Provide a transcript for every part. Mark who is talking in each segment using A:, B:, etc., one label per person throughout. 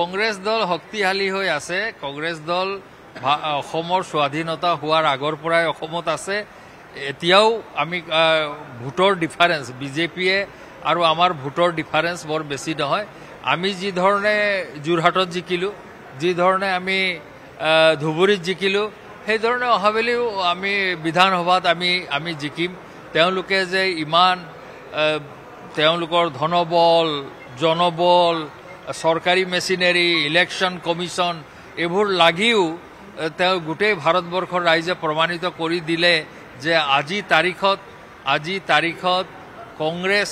A: কংগ্ৰেছ দল শক্তিশালী হৈ আছে কংগ্ৰেছ দল অসমৰ স্বাধীনতা হোৱাৰ আগৰ পৰাই অসমত আছে এতিয়াও আমি ভোটৰ ডিফাৰেঞ্চ বিজেপিয়ে আৰু আমাৰ ভোটৰ ডিফাৰেঞ্চ বৰ বেছি নহয় আমি যিধৰণে যোৰহাটত জিকিলোঁ যিধৰণে আমি ধুবুৰীত জিকিলোঁ সেইধৰণে অহাবেলিও আমি বিধানসভাত আমি আমি জিকিম তেওঁলোকে যে ইমান তেওঁলোকৰ ধনবল জনবল চৰকাৰী মেচিনেৰী ইলেকশ্যন কমিশ্যন এইবোৰ লাগিও তেওঁ গোটেই ভাৰতবৰ্ষৰ ৰাইজে প্ৰমাণিত কৰি দিলে যে আজি তাৰিখত আজি তাৰিখত কংগ্ৰেছ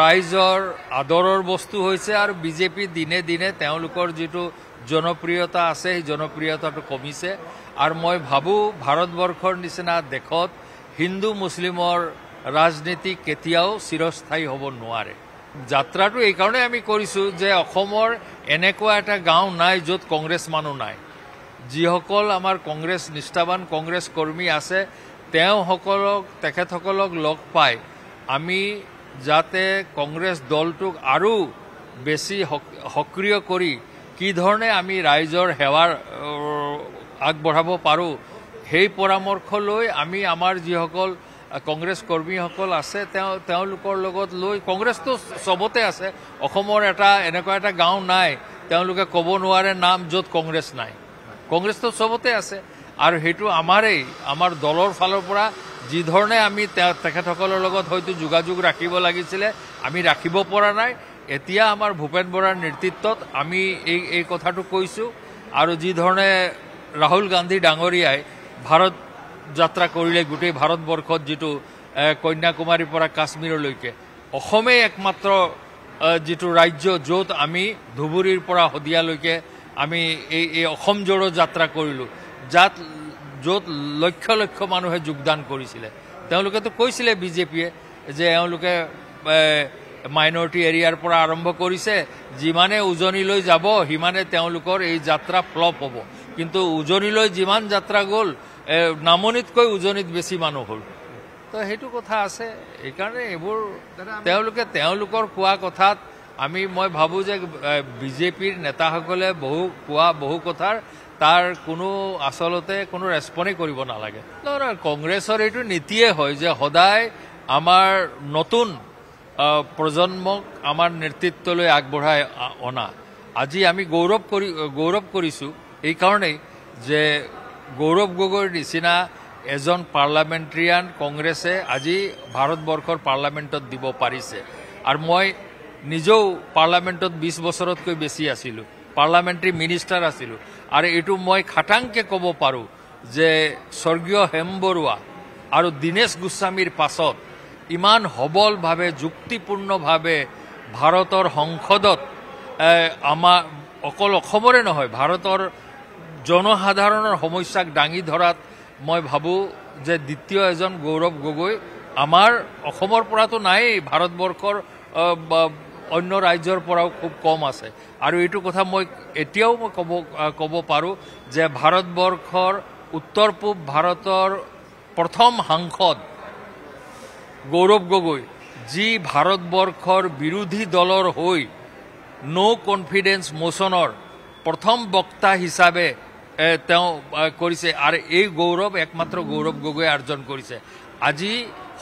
A: ৰাইজৰ আদৰৰ বস্তু হৈছে আৰু বিজেপি দিনে দিনে তেওঁলোকৰ যিটো জনপ্ৰিয়তা আছে সেই জনপ্ৰিয়তাটো কমিছে আৰু মই ভাবোঁ ভাৰতবৰ্ষৰ নিচিনা দেশত হিন্দু মুছলিমৰ ৰাজনীতি কেতিয়াও চিৰস্থায়ী হ'ব নোৱাৰে যাত্ৰাটো এইকাৰণে আমি কৰিছোঁ যে অসমৰ এনেকুৱা এটা গাঁও নাই য'ত কংগ্ৰেছ মানুহ নাই যিসকল আমাৰ কংগ্ৰেছ নিষ্ঠাবান কংগ্ৰেছ কৰ্মী আছে তেওঁসকলক তেখেতসকলক লগ পাই আমি যাতে কংগ্ৰেছ দলটোক আৰু বেছি সক্ৰিয় কৰি কি ধৰণে আমি ৰাইজৰ সেৱাৰ আগবঢ়াব পাৰোঁ সেই পৰামৰ্শ লৈ আমি আমাৰ যিসকল কংগ্ৰেছ কৰ্মীসকল আছে তেওঁ তেওঁলোকৰ লগত লৈ কংগ্ৰেছটো চবতে আছে অসমৰ এটা এনেকুৱা এটা গাঁও নাই তেওঁলোকে ক'ব নোৱাৰে নাম য'ত কংগ্ৰেছ নাই কংগ্ৰেছটো চবতে আছে আৰু সেইটো আমাৰেই আমাৰ দলৰ ফালৰ পৰা যিধৰণে আমি তেখেতসকলৰ লগত হয়তো যোগাযোগ ৰাখিব লাগিছিলে আমি ৰাখিব পৰা নাই এতিয়া আমাৰ ভূপেন বৰাৰ নেতৃত্বত আমি এই এই কথাটো কৈছোঁ আৰু যিধৰণে ৰাহুল গান্ধী ডাঙৰীয়াই ভাৰত যাত্ৰা কৰিলে গোটেই ভাৰতবৰ্ষত যিটো কন্যাকুমাৰীৰ পৰা কাশ্মীৰলৈকে অসমেই একমাত্ৰ যিটো ৰাজ্য য'ত আমি ধুবুৰীৰ পৰা শদিয়ালৈকে আমি এই এই অসম অসমজোৰো যাত্ৰা কৰিলোঁ যাত য'ত লক্ষ লক্ষ মানুহে যোগদান কৰিছিলে তেওঁলোকেতো কৈছিলে বিজেপিয়ে যে এওঁলোকে মাইনৰিটি এৰিয়াৰ পৰা আৰম্ভ কৰিছে যিমানে উজনিলৈ যাব সিমানে তেওঁলোকৰ এই যাত্ৰা ফ্লপ হ'ব কিন্তু উজনিলৈ যিমান যাত্ৰা গ'ল নামনিতকৈ উজনিত বেছি মানুহ হ'ল তো সেইটো কথা আছে সেইকাৰণে এইবোৰ তেওঁলোকে তেওঁলোকৰ কোৱা কথাত আমি মই ভাবোঁ যে বিজেপিৰ নেতাসকলে বহু কোৱা বহু কথাৰ তাৰ কোনো আচলতে কোনো ৰেচপণ্ডেই কৰিব নালাগে কংগ্ৰেছৰ এইটো নীতিয়ে হয় যে সদায় আমাৰ নতুন প্ৰজন্মক আমাৰ নেতৃত্বলৈ আগবঢ়াই অনা আজি আমি গৌৰৱ কৰি গৌৰৱ কৰিছোঁ এইকাৰণেই যে গৌৰৱ গগৈৰ নিচিনা এজন পাৰ্লামেণ্টেৰিয়ান কংগ্ৰেছে আজি ভাৰতবৰ্ষৰ পাৰ্লামেণ্টত দিব পাৰিছে আৰু মই নিজেও পাৰ্লামেণ্টত বিছ বছৰতকৈ বেছি আছিলোঁ পাৰ্লামেণ্টেৰী মিনিষ্টাৰ আছিলোঁ আৰু এইটো মই খাটাংকে কব পাৰোঁ যে স্বৰ্গীয় হেমবৰুয়া আৰু দীনেশ গোস্বামীৰ পাছত ইমান সবলভাবে যুক্তিপূৰ্ণভাৱে ভাৰতৰ সংসদত আমাৰ অকল অসমৰে নহয় ভাৰতৰ জনসাধাৰণৰ সমস্যাক দাঙি ধৰাত মই ভাবোঁ যে দ্বিতীয় এজন গৌৰৱ গগৈ আমাৰ অসমৰ পৰাতো নাই ভাৰতবৰ্ষৰ অন্য ৰাজ্যৰ পৰাও খুব কম আছে আৰু এইটো কথা মই এতিয়াও মই ক'ব ক'ব পাৰোঁ যে ভাৰতবৰ্ষৰ উত্তৰ পূব ভাৰতৰ প্ৰথম সাংসদ গৌৰৱ গগৈ যি ভাৰতবৰ্ষৰ বিৰোধী দলৰ হৈ ন' কনফিডেঞ্চ মোচনৰ প্ৰথম বক্তা হিচাপে তেওঁ কৰিছে আৰু এই গৌৰৱ একমাত্ৰ গৌৰৱ গগৈয়ে আৰ্জন কৰিছে আজি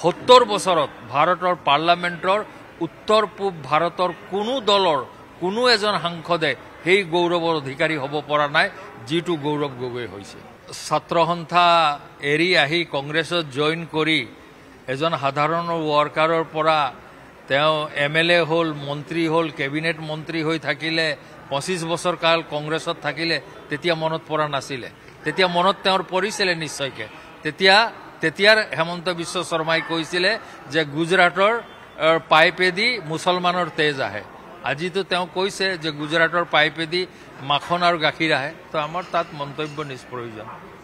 A: সত্তৰ বছৰত ভাৰতৰ পাৰ্লামেণ্টৰ উত্তৰ পূব ভাৰতৰ কোনো দলৰ কোনো এজন সাংসদে সেই গৌৰৱৰ অধিকাৰী হ'ব পৰা নাই যিটো গৌৰৱ গগৈ হৈছে ছাত্ৰ সন্থা এৰি আহি কংগ্ৰেছত জইন কৰি এজন সাধাৰণ ৱৰ্কাৰৰ পৰা তেওঁ এম এল এ হ'ল মন্ত্ৰী হ'ল কেবিনেট মন্ত্ৰী হৈ থাকিলে পঁচিছ বছৰ কাল কংগ্ৰেছত থাকিলে তেতিয়া মনত পৰা নাছিলে তেতিয়া মনত তেওঁৰ পৰিছিলে নিশ্চয়কৈ তেতিয়া তেতিয়াৰ হেমন্ত বিশ্ব শৰ্মাই কৈছিলে যে গুজৰাটৰ পাইপেদি মুছলমানৰ তেজ আহে আজিতো তেওঁ কৈছে যে গুজৰাটৰ পাইপেদি মাখন আৰু গাখীৰ আহে তো আমাৰ তাত মন্তব্য নিষ্প্ৰয়োজন